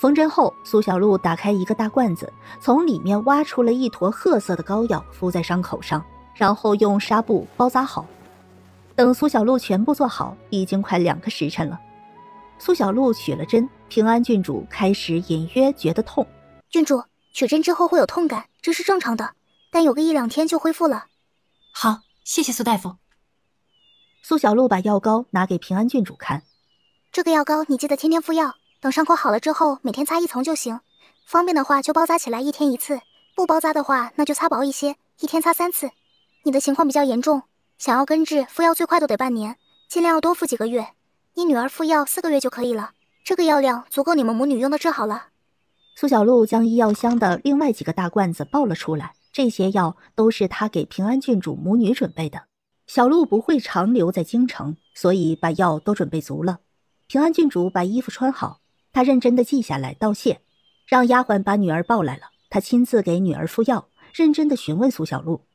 缝针后，苏小露打开一个大罐子，从里面挖出了一坨褐色的膏药，敷在伤口上，然后用纱布包扎好。等苏小露全部做好，已经快两个时辰了。苏小露取了针，平安郡主开始隐约觉得痛。郡主，取针之后会有痛感，这是正常的，但有个一两天就恢复了。好，谢谢苏大夫。苏小露把药膏拿给平安郡主看，这个药膏你记得天天敷药。等伤口好了之后，每天擦一层就行。方便的话就包扎起来，一天一次；不包扎的话，那就擦薄一些，一天擦三次。你的情况比较严重，想要根治，敷药最快都得半年，尽量要多敷几个月。你女儿敷药四个月就可以了，这个药量足够你们母女用的，治好了。苏小璐将医药箱的另外几个大罐子抱了出来，这些药都是她给平安郡主母女准备的。小璐不会长留在京城，所以把药都准备足了。平安郡主把衣服穿好。他认真的记下来，道谢，让丫鬟把女儿抱来了。他亲自给女儿敷药，认真的询问苏小璐。